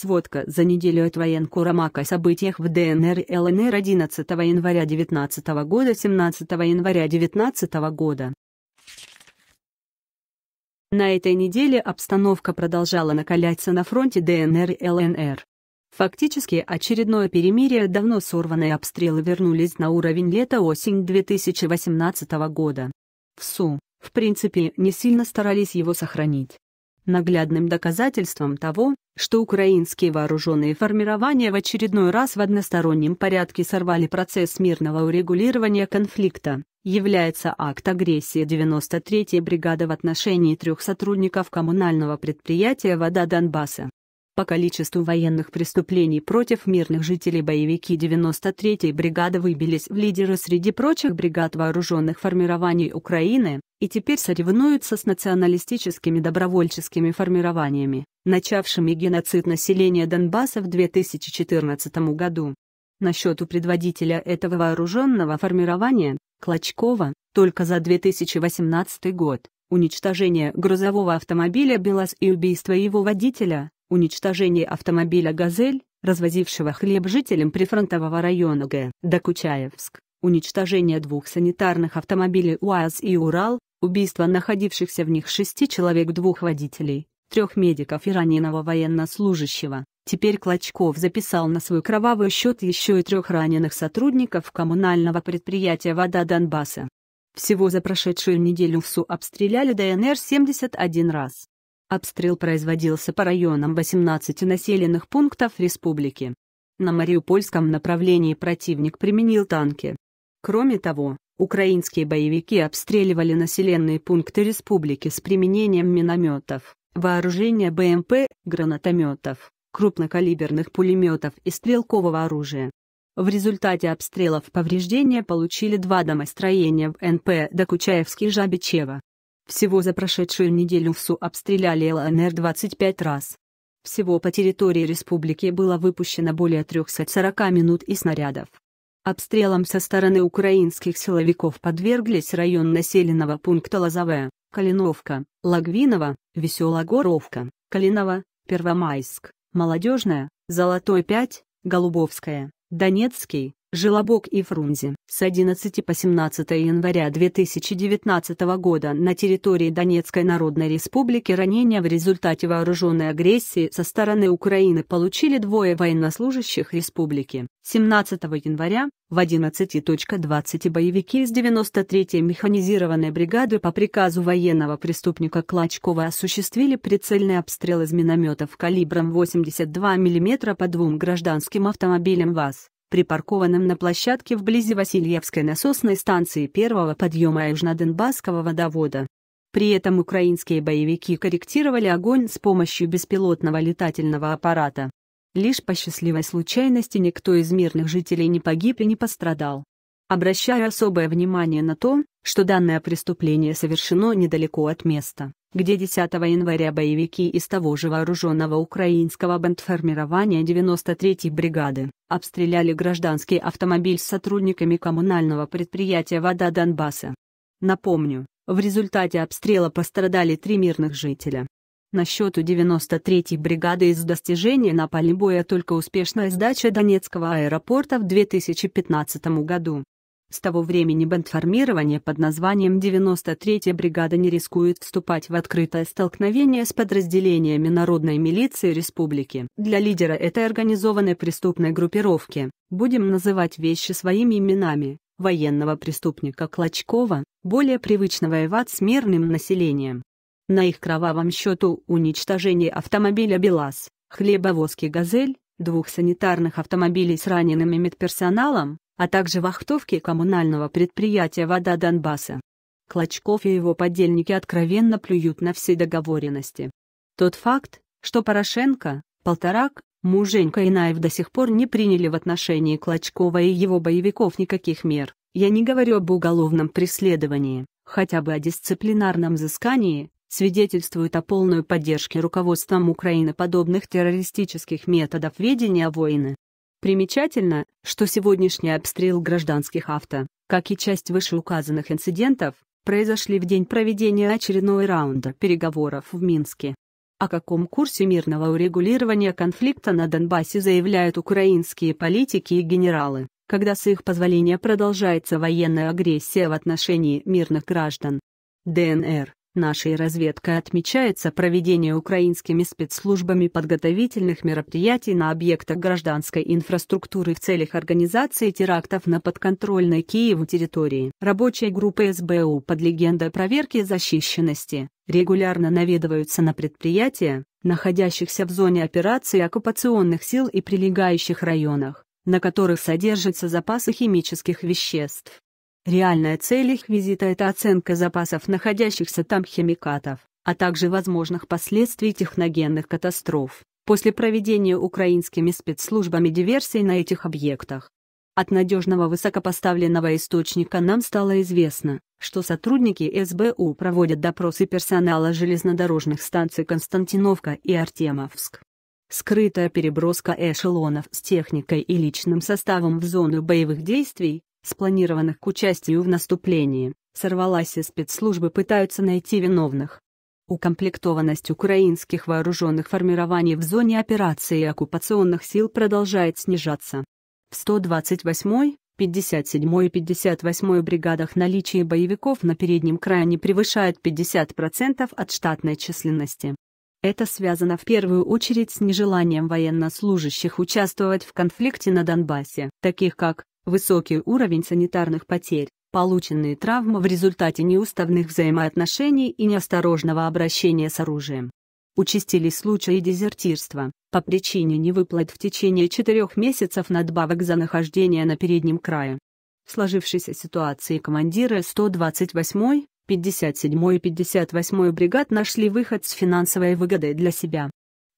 Сводка за неделю от военкурамака о событиях в ДНР и ЛНР 11 января 2019 года 17 января 2019 года. На этой неделе обстановка продолжала накаляться на фронте ДНР и ЛНР. Фактически очередное перемирие давно сорванные обстрелы вернулись на уровень лета-осень 2018 года. ВСУ, в принципе, не сильно старались его сохранить наглядным доказательством того, что украинские вооруженные формирования в очередной раз в одностороннем порядке сорвали процесс мирного урегулирования конфликта, является акт агрессии 93-й бригады в отношении трех сотрудников коммунального предприятия «Вода Донбасса». По количеству военных преступлений против мирных жителей боевики 93-й бригады выбились в лидеры среди прочих бригад вооруженных формирований Украины и теперь соревнуются с националистическими добровольческими формированиями, начавшими геноцид населения Донбасса в 2014 году. Насчет у предводителя этого вооруженного формирования, Клочкова, только за 2018 год, уничтожение грузового автомобиля «БелАЗ» и убийство его водителя, уничтожение автомобиля «Газель», развозившего хлеб жителям прифронтового района Г. Докучаевск, уничтожение двух санитарных автомобилей УАЗ и Урал, убийство находившихся в них шести человек двух водителей, трех медиков и раненого военнослужащего. Теперь Клочков записал на свой кровавый счет еще и трех раненых сотрудников коммунального предприятия «Вода Донбасса». Всего за прошедшую неделю в СУ обстреляли ДНР 71 раз. Обстрел производился по районам 18 населенных пунктов республики. На Мариупольском направлении противник применил танки. Кроме того, украинские боевики обстреливали населенные пункты республики с применением минометов, вооружения БМП, гранатометов, крупнокалиберных пулеметов и стрелкового оружия. В результате обстрелов повреждения получили два домостроения в НП Докучаевский и Жабичева. Всего за прошедшую неделю в СУ обстреляли ЛНР 25 раз. Всего по территории республики было выпущено более 340 минут и снарядов. Обстрелом со стороны украинских силовиков подверглись район населенного пункта Лозовая, Калиновка, Лагвинова, Веселогоровка, Калинова, Первомайск, Молодежная, Золотой 5, Голубовская, Донецкий, Желобок и Фрунзе. С 11 по 17 января 2019 года на территории Донецкой Народной Республики ранения в результате вооруженной агрессии со стороны Украины получили двое военнослужащих республики. 17 января в 11.20 боевики из 93-й механизированной бригады по приказу военного преступника Клочкова осуществили прицельный обстрел из минометов калибром 82 мм по двум гражданским автомобилям ВАЗ припаркованном на площадке вблизи Васильевской насосной станции первого подъема Южнодонбасского водовода. При этом украинские боевики корректировали огонь с помощью беспилотного летательного аппарата. Лишь по счастливой случайности никто из мирных жителей не погиб и не пострадал. Обращаю особое внимание на то, что данное преступление совершено недалеко от места, где 10 января боевики из того же вооруженного украинского бандформирования 93-й бригады обстреляли гражданский автомобиль с сотрудниками коммунального предприятия «Вода Донбасса». Напомню, в результате обстрела пострадали три мирных жителя. На счету 93-й бригады из достижения на поле боя только успешная сдача Донецкого аэропорта в 2015 году. С того времени бандформирование под названием 93-я бригада не рискует вступать в открытое столкновение с подразделениями Народной милиции республики. Для лидера этой организованной преступной группировки, будем называть вещи своими именами, военного преступника Клочкова, более привычно воевать с мирным населением. На их кровавом счету уничтожение автомобиля «Белаз», хлебовозки «Газель», двух санитарных автомобилей с раненым медперсоналом, а также вахтовки коммунального предприятия «Вода Донбасса». Клочков и его подельники откровенно плюют на все договоренности. Тот факт, что Порошенко, Полторак, Муженька и Наев до сих пор не приняли в отношении Клочкова и его боевиков никаких мер, я не говорю об уголовном преследовании, хотя бы о дисциплинарном взыскании, свидетельствует о полной поддержке руководством Украины подобных террористических методов ведения войны. Примечательно, что сегодняшний обстрел гражданских авто, как и часть вышеуказанных инцидентов, произошли в день проведения очередного раунда переговоров в Минске. О каком курсе мирного урегулирования конфликта на Донбассе заявляют украинские политики и генералы, когда с их позволения продолжается военная агрессия в отношении мирных граждан? ДНР Нашей разведкой отмечается проведение украинскими спецслужбами подготовительных мероприятий на объектах гражданской инфраструктуры в целях организации терактов на подконтрольной Киеву территории. Рабочие группы СБУ под легендой проверки защищенности регулярно наведываются на предприятия, находящихся в зоне операции оккупационных сил и прилегающих районах, на которых содержатся запасы химических веществ. Реальная цель их визита – это оценка запасов находящихся там химикатов, а также возможных последствий техногенных катастроф после проведения украинскими спецслужбами диверсий на этих объектах. От надежного высокопоставленного источника нам стало известно, что сотрудники СБУ проводят допросы персонала железнодорожных станций Константиновка и Артемовск. Скрытая переброска эшелонов с техникой и личным составом в зону боевых действий спланированных к участию в наступлении, сорвалась и спецслужбы пытаются найти виновных. Укомплектованность украинских вооруженных формирований в зоне операции оккупационных сил продолжает снижаться. В 128-й, 57 й и 58 й бригадах наличие боевиков на переднем крае не превышает 50% от штатной численности. Это связано в первую очередь с нежеланием военнослужащих участвовать в конфликте на Донбассе, таких как высокий уровень санитарных потерь, полученные травмы в результате неуставных взаимоотношений и неосторожного обращения с оружием. Участились случаи дезертирства, по причине невыплат в течение четырех месяцев надбавок за нахождение на переднем крае. В сложившейся ситуации командиры 128-й, 57-й и 58-й бригад нашли выход с финансовой выгодой для себя.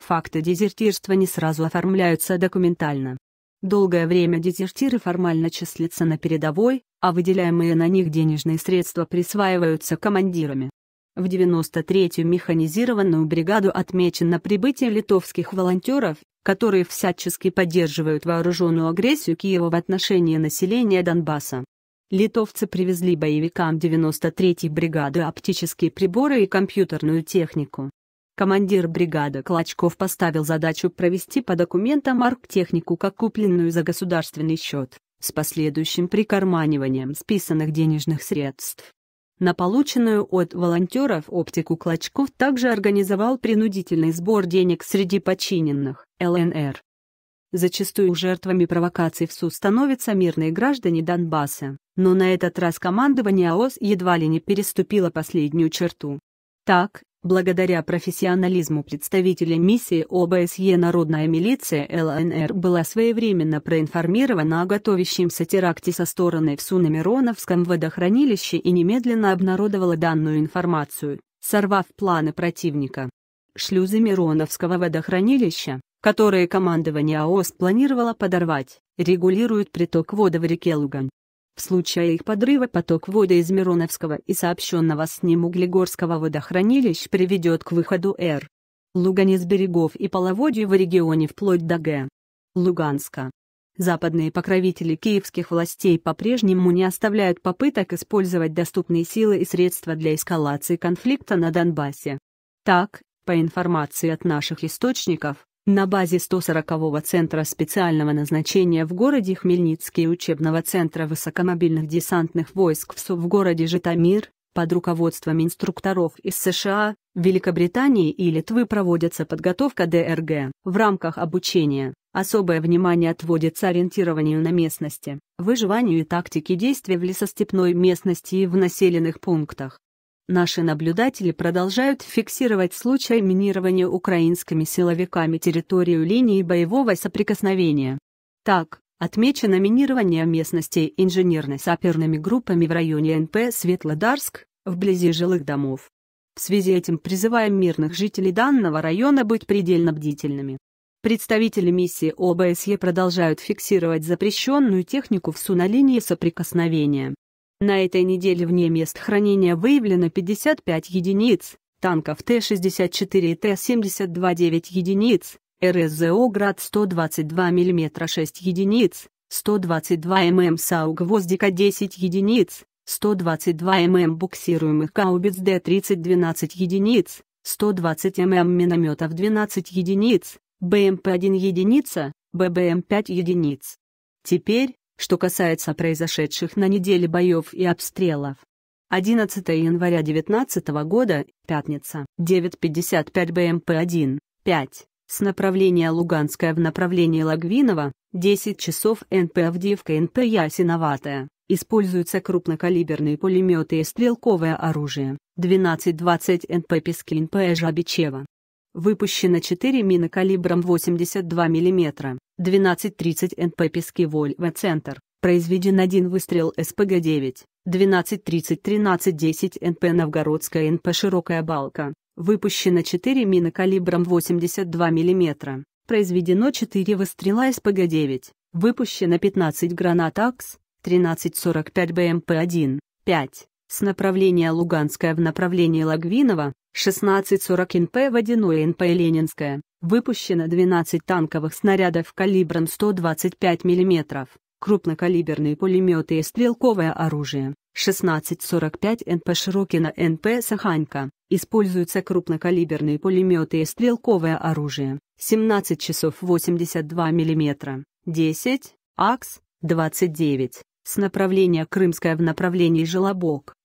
Факты дезертирства не сразу оформляются документально, Долгое время дезертиры формально числятся на передовой, а выделяемые на них денежные средства присваиваются командирами. В 93-ю механизированную бригаду отмечено прибытие литовских волонтеров, которые всячески поддерживают вооруженную агрессию Киева в отношении населения Донбасса. Литовцы привезли боевикам 93-й бригады оптические приборы и компьютерную технику. Командир бригады Клочков поставил задачу провести по документам арктехнику как купленную за государственный счет, с последующим прикарманиванием списанных денежных средств. На полученную от волонтеров оптику Клочков также организовал принудительный сбор денег среди подчиненных ЛНР. Зачастую жертвами провокаций в СУ становятся мирные граждане Донбасса, но на этот раз командование ООС едва ли не переступило последнюю черту. Так, Благодаря профессионализму представителя миссии ОБСЕ Народная милиция ЛНР была своевременно проинформирована о готовящемся теракте со стороны в Сунамироновском водохранилище и немедленно обнародовала данную информацию, сорвав планы противника. Шлюзы Мироновского водохранилища, которые командование АОС планировало подорвать, регулируют приток воды в реке Лугань. В случае их подрыва поток воды из Мироновского и сообщенного с ним Углегорского водохранилищ приведет к выходу Р. Луганец берегов и половодья в регионе вплоть до Г. Луганска. Западные покровители киевских властей по-прежнему не оставляют попыток использовать доступные силы и средства для эскалации конфликта на Донбассе. Так, по информации от наших источников, на базе 140-го центра специального назначения в городе Хмельницкий учебного центра высокомобильных десантных войск в, городе Житомир, под руководством инструкторов из США, Великобритании и Литвы проводится подготовка ДРГ. В рамках обучения особое внимание отводится ориентированию на местности, выживанию и тактике действий в лесостепной местности и в населенных пунктах. Наши наблюдатели продолжают фиксировать случай минирования украинскими силовиками территорию линии боевого соприкосновения. Так, отмечено минирование местности инженерно-саперными группами в районе НП Светлодарск, вблизи жилых домов. В связи с этим призываем мирных жителей данного района быть предельно бдительными. Представители миссии ОБСЕ продолжают фиксировать запрещенную технику в СУ линии соприкосновения. На этой неделе вне мест хранения выявлено 55 единиц, танков Т-64 и Т-72 9 единиц, РСЗО «Град-122 мм» 6 единиц, 122 мм САУ «Гвоздика» 10 единиц, 122 мм буксируемых «Каубиц Д-30» 12 единиц, 120 мм минометов 12 единиц, БМП эм 1 единица, ББМ эм 5 единиц. Теперь, что касается произошедших на неделе боев и обстрелов. 11 января 2019 года, пятница, 9.55 БМП-1, 5, с направления Луганское в направлении Лагвинова, 10 часов НП Авдиевка НП Ясиноватая, используются крупнокалиберные пулеметы и стрелковое оружие, 12:20 20 НП Пески НП Жабичева, Выпущено 4 мины калибром 82 мм, 1230 НП «Пески Вольва Центр». Произведен один выстрел СПГ-9, 30 НП «Новгородская НП «Широкая балка». Выпущено 4 мины калибром 82 мм. Произведено 4 выстрела СПГ-9. Выпущено 15 гранат АКС, 1345 БМП-1, 5 с направления Луганская в направлении Лагвинова, 1640 НП Водяное НП Ленинская, выпущено 12 танковых снарядов калибром 125 мм, крупнокалиберные пулеметы и стрелковое оружие, 1645 НП Широкина НП Саханька, используются крупнокалиберные пулеметы и стрелковое оружие, 17 часов 82 мм, 10, АКС, 29, с направления Крымская в направлении Желобок,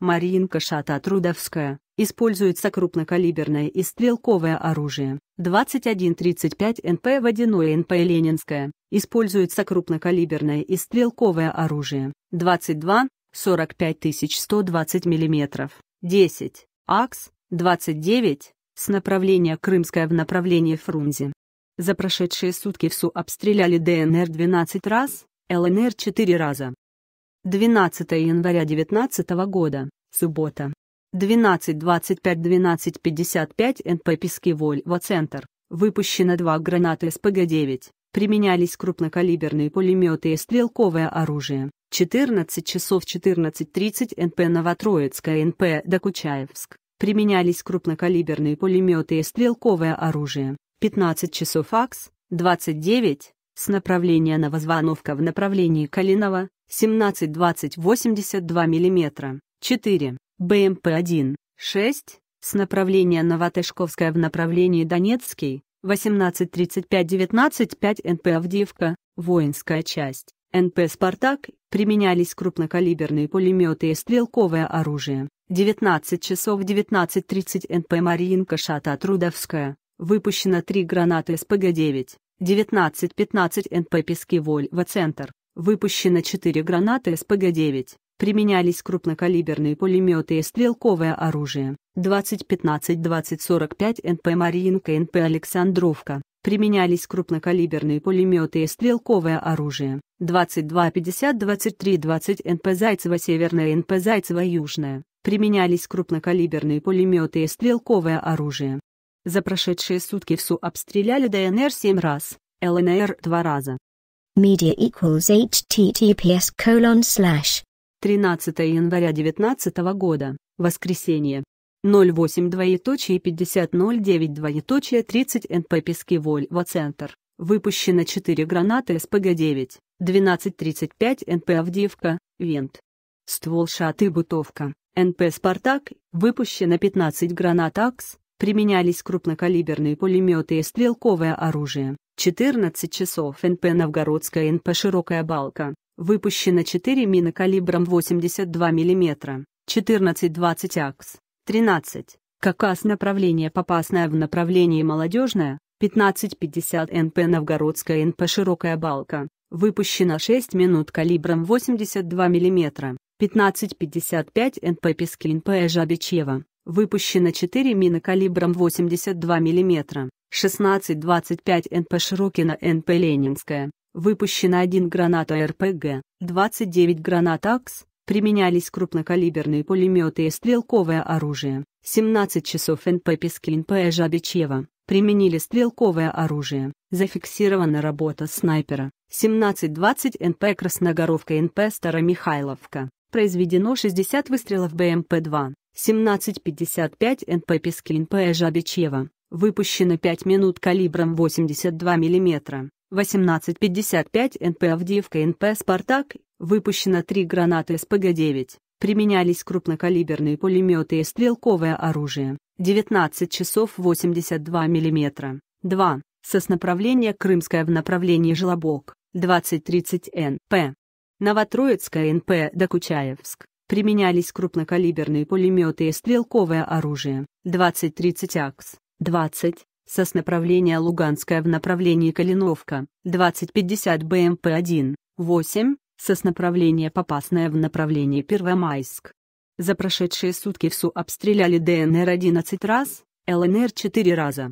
Маринка Шата-Трудовская используется крупнокалиберное и стрелковое оружие. 2135 НП водяное НП Ленинское. Используется крупнокалиберное и стрелковое оружие. 22 45120 мм. 10 АКС 29 с направления Крымская в направлении Фрунзе. За прошедшие сутки в СУ обстреляли ДНР 12 раз, ЛНР 4 раза. 12 января 19 года, суббота. 12.25-12.55 НП Пескивольво-центр. Выпущено два граната СПГ-9. Применялись крупнокалиберные пулеметы и стрелковое оружие. 14 часов 14.30 НП Новотроицкая НП Докучаевск. Применялись крупнокалиберные пулеметы и стрелковое оружие. 15 часов АКС, 29, с направления Новозвановка в направлении Калинова, 17-20-82 мм. 4. БМП-1. 6. С направления Новотешковская в направлении Донецкий. 18-35-19-5 НП Авдивка. Воинская часть. НП «Спартак» применялись крупнокалиберные пулеметы и стрелковое оружие. 19 часов 19.30 НП «Мариинка» Шата Трудовская. Выпущено три гранаты СПГ-9. 19.15 НП «Пески Вольва Центр». Выпущено 4 гранаты СПГ-9, применялись крупнокалиберные пулеметы и стрелковое оружие, 20-15-20-45 НП «Мариинка» НП «Александровка», применялись крупнокалиберные пулеметы и стрелковое оружие, 22-50-23-20 НП «Зайцева Северная» НП «Зайцева Южная», применялись крупнокалиберные пулеметы и стрелковое оружие. За прошедшие сутки в СУ обстреляли ДНР 7 раз, ЛНР 2 раза, media equals https colon slash 13 января 2019 года, воскресенье. 08 двоеточие 50 09 двоеточие 30 НП Пескиволь Центр. Выпущено 4 гранаты СПГ-9, 1235 НП Авдиевка, Вент. Ствол шаты Бутовка, НП Спартак, выпущено 15 гранат АКС, применялись крупнокалиберные пулеметы и стрелковое оружие. 14 часов НП «Новгородская НП «Широкая балка». Выпущено 4 мины калибром 82 мм, 14-20 АКС, 13. КАКАС направление «Попасное» в направлении «Молодежное», 15-50 НП «Новгородская НП «Широкая балка». Выпущено 6 минут калибром 82 мм, 15-55 НП «Пески НП «Жабичева». Выпущено 4 мины калибром 82 мм, 16-25 НП Широкина НП Ленинская, выпущено 1 граната РПГ, 29 гранат АКС, применялись крупнокалиберные пулеметы и стрелковое оружие, 17 часов НП Пескин НП Жабичева, применили стрелковое оружие, зафиксирована работа снайпера, 17-20 НП Красногоровка НП Старомихайловка, произведено 60 выстрелов БМП-2, 17.55 НП Пескин П. Жабичева. Выпущено 5 минут калибром 82 мм. 18.55 НП Авдеевка НП «Спартак». Выпущено 3 гранаты СПГ-9. Применялись крупнокалиберные пулеметы и стрелковое оружие. 19 часов 82 мм. 2. Со с направления Крымская в направлении Желобок. 20.30 НП. Новотроицкая НП Докучаевск применялись крупнокалиберные пулеметы и стрелковое оружие 20-30 АКС, 20 со с направления Луганская в направлении Калиновка, 20-50 БМП-1, 8 со с направления Попасная в направлении Первомайск. За прошедшие сутки в СУ обстреляли ДНР 11 раз, ЛНР 4 раза.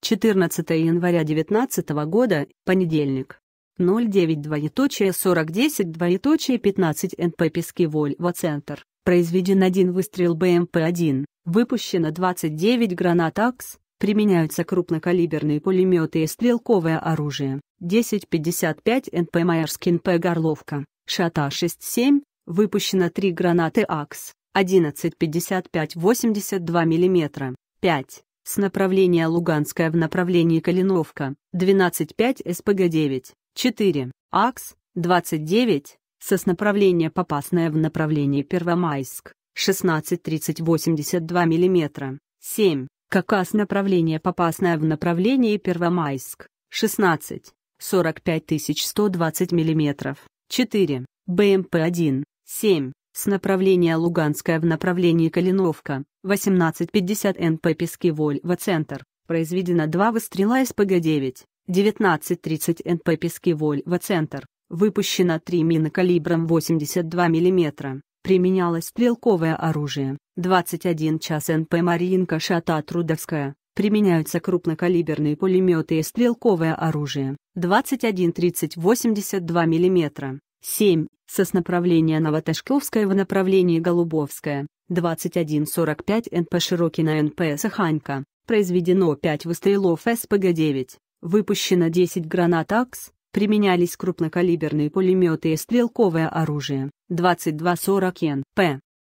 14 января 2019 года, понедельник. 09 двоеточие 40 10 двоеточие 15 НП Пески во центр произведен один выстрел БМП-1, эм выпущено 29 гранат АКС, применяются крупнокалиберные пулеметы и стрелковое оружие, 1055 НП Майерский НП Горловка, ШАТА-67, выпущено 3 гранаты АКС, 1155 82 мм, 5 с направления Луганская в направлении Калиновка, 12.5 СПГ-9, 4. АКС 29 со направления Попасная в направлении Первомайск 16-30-82 мм. 7. Какас направление Попасная в направлении Первомайск 16 45120 мм. 4. БМП-1 7 с направления Луганская в направлении Калиновка, 1850 НП Пески Вольво Центр, произведено два выстрела из ПГ-9, 19.30 НП пески в центр, выпущено 3 мины калибром 82 мм, применялось стрелковое оружие, 21 час НП «Маринка Шата Трудовская», применяются крупнокалиберные пулеметы и стрелковое оружие, 2130 82 мм, 7, со с направления Новоташковская в направлении Голубовская, 2145 45 НП Широкина НП Саханька, произведено 5 выстрелов СПГ-9. Выпущено 10 гранат АКС, применялись крупнокалиберные пулеметы и стрелковое оружие, 22-40 НП.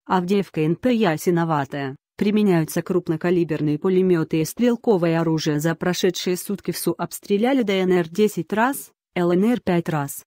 Авдеевка НП Ясиноватая. Применяются крупнокалиберные пулеметы и стрелковое оружие за прошедшие сутки в СУ обстреляли ДНР 10 раз, ЛНР 5 раз.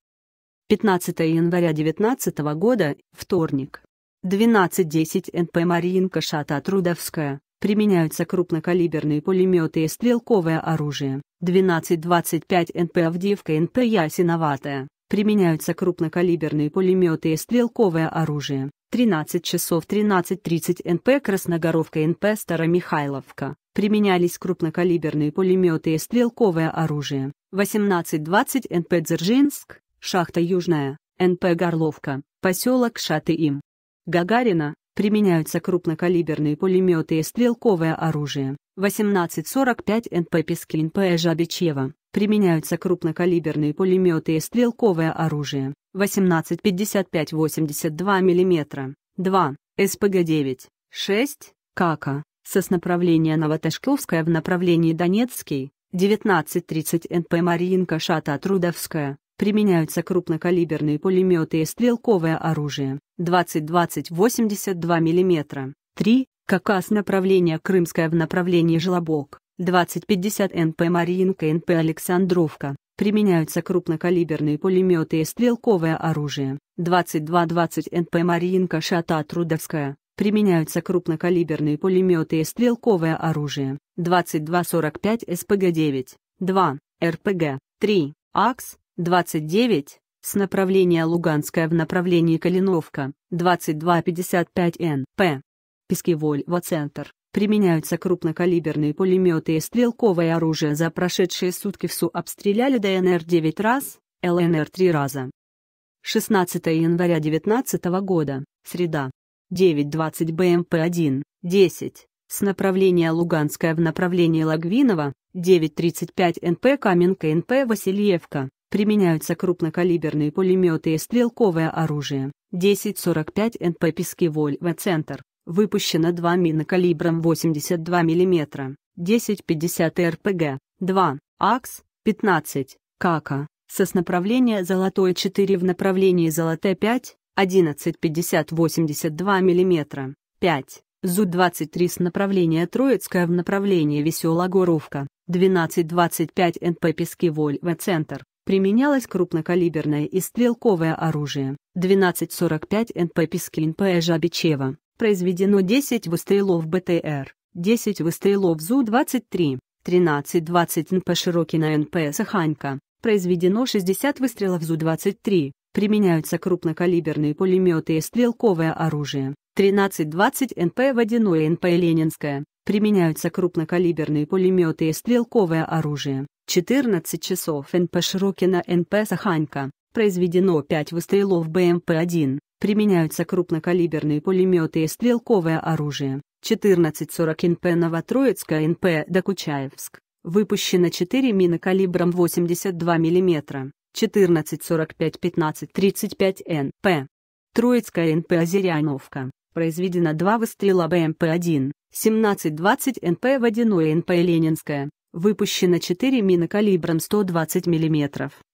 15 января 2019 года, вторник. 12.10 НП Маринка Шата Трудовская, Применяются крупнокалиберные пулеметы и стрелковое оружие 12-25 НП «Авдивка» НП «Ясиноватая». Применяются крупнокалиберные пулеметы и стрелковое оружие 13 часов 13.30 НП «Красногоровка» НП «Старомихайловка». Применялись крупнокалиберные пулеметы и стрелковое оружие 18.20 НП «Дзержинск», «Шахта Южная», НП «Горловка», поселок Шатыим. Гагарина, Применяются крупнокалиберные пулеметы и стрелковое оружие. 1845 НП Пескин П. Жабичева. Применяются крупнокалиберные пулеметы и стрелковое оружие. 1855-82 мм. 2. СПГ-9. 6. Кака. Со с направления Новоташковская в направлении Донецкий. 19.30 НП Мариинка Шата Трудовская. Применяются крупнокалиберные пулеметы и стрелковое оружие 20-20-82 мм, 3 КК с направления Крымская в направлении Желобок, 20-50 НП Мариинка НП Александровка. Применяются крупнокалиберные пулеметы и стрелковое оружие 22-20 НП Мариинка Шата Трудовская. Применяются крупнокалиберные пулеметы и стрелковое оружие 22-45 СПГ-9, 2, РПГ, 3, АКС, 29, с направления Луганская в направлении Калиновка, 2255 НП П. Пискевольво-центр. Применяются крупнокалиберные пулеметы и стрелковое оружие. За прошедшие сутки в СУ обстреляли ДНР 9 раз, ЛНР 3 раза. 16 января 2019 года, среда. 9.20 БМП-1, 10, с направления Луганская в направлении Логвинова, 9.35 НП Каменка НП Васильевка, Применяются крупнокалиберные пулеметы и стрелковое оружие. 10.45 45 НП «Пескиволь» в центр. Выпущено 2 мины калибром 82 мм. 10.50 РПГ. 2. АКС. 15. КАКа. Со с направления «Золотое 4» в направлении «Золотое 1150 11-50-82 мм. 5. ЗУ-23 с направления Троицкая в направлении Веселогоровка, 12.25 25 НП Пескиволь в центр, Применялось крупнокалиберное и стрелковое оружие 12,45 НП Пискин П. Жабичева. Произведено 10 выстрелов БТР, 10 выстрелов ЗУ-23, 13.20 НП Широкина НП Саханька. Произведено 60 выстрелов ЗУ-23. Применяются крупнокалиберные пулеметы и стрелковое оружие 13.20 НП «Водяное» НП Ленинская. применяются крупнокалиберные пулеметы и стрелковое оружие 14 часов НП Широкина НП Саханька, произведено 5 выстрелов БМП-1, эм применяются крупнокалиберные пулеметы и стрелковое оружие, 14.40 НП Новотроицкая НП Докучаевск, выпущено 4 мины калибром 82 мм, 14.45-15.35 НП. Троицкая НП Озеряновка, произведено 2 выстрела БМП-1, 17.20 НП Водяное НП Ленинская, Выпущено 4 мины калибром 120 мм.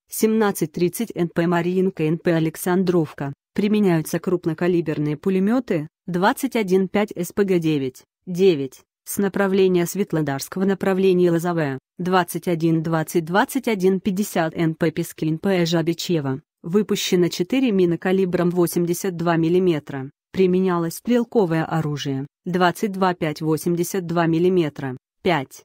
1730 НП «Мариинка» НП «Александровка». Применяются крупнокалиберные пулеметы 21.5 СПГ-9, 9, с направления Светлодарского направления Лозовая, 21-20-21-50 НП «Пески» НП «Жабичева». Выпущено 4 мины калибром 82 мм. Применялось стрелковое оружие 22-5-82 мм. 5.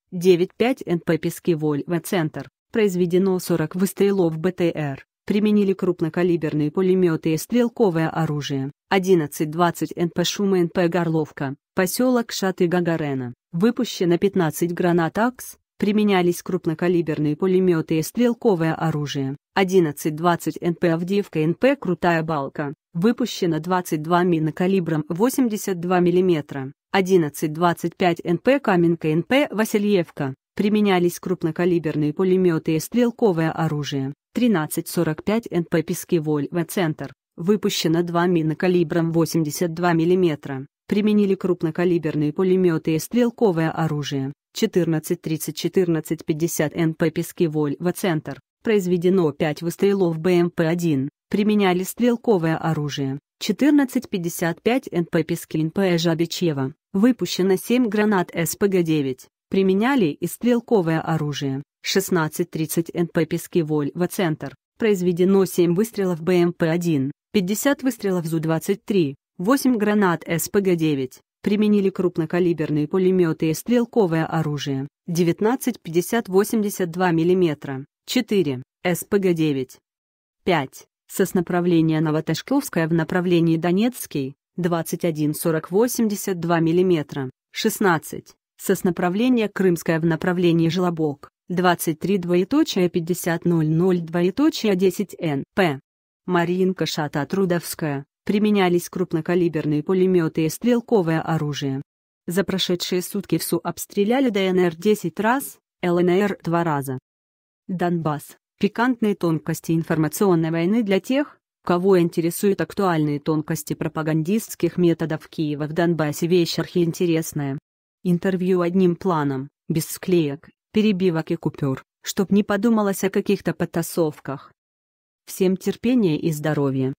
95 НП «Пескиволь» в центр. Произведено 40 выстрелов БТР. Применили крупнокалиберные пулеметы и стрелковое оружие. 11-20 НП «Шума» НП «Горловка». Поселок Шаты-Гагарена. Выпущено 15 гранат АКС. Применялись крупнокалиберные пулеметы и стрелковое оружие. 11-20 НП «Авдиевка» НП «Крутая балка». Выпущено 22 мина калибром 82 мм, 11-25 НП Каменка НП Васильевка, применялись крупнокалиберные пулеметы и стрелковое оружие, 13-45 НП Пескиволь В-центр, выпущено 2 мина калибром 82 мм, применили крупнокалиберные пулеметы и стрелковое оружие, 14-30-14-50 НП Пескиволь В-центр, произведено 5 выстрелов БМП-1, применяли стрелковое оружие. 1455 НП Пискин П. Жабичева. Выпущено 7 гранат СПГ-9. Применяли и стрелковое оружие. 1630 НП Пески Вольва Центр. Произведено 7 выстрелов БМП-1. 50 выстрелов ЗУ-23. 8 гранат СПГ-9 применили крупнокалиберные пулеметы и стрелковое оружие 1950 82 мм, 4, СПГ-9, 5. Со с направления Новоташковская в направлении Донецкий 21 40 82 мм, 16. Со с направления Крымская в направлении Желобок 23 двоеточие 50 00 10 НП. Маринка Шата Трудовская, применялись крупнокалиберные пулеметы и стрелковое оружие. За прошедшие сутки в СУ обстреляли ДНР 10 раз, ЛНР 2 раза. Донбасс. Пикантные тонкости информационной войны для тех, кого интересуют актуальные тонкости пропагандистских методов Киева в Донбассе вещь архиинтересная. Интервью одним планом, без склеек, перебивок и купюр, чтоб не подумалось о каких-то потасовках. Всем терпения и здоровья.